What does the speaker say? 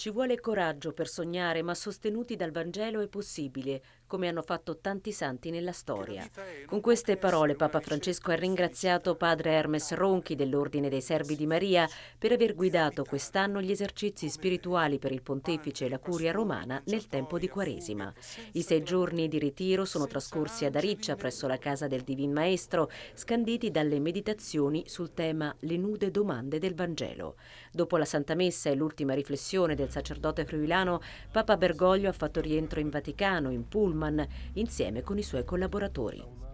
Ci vuole coraggio per sognare, ma sostenuti dal Vangelo è possibile, come hanno fatto tanti santi nella storia. Con queste parole Papa Francesco ha ringraziato Padre Hermes Ronchi dell'Ordine dei Servi di Maria per aver guidato quest'anno gli esercizi spirituali per il Pontefice e la Curia romana nel tempo di Quaresima. I sei giorni di ritiro sono trascorsi ad Ariccia presso la casa del Divin Maestro, scanditi dalle meditazioni sul tema Le nude domande del Vangelo. Dopo la Santa Messa e l'ultima riflessione del dal sacerdote friulano, Papa Bergoglio ha fatto rientro in Vaticano in pullman insieme con i suoi collaboratori.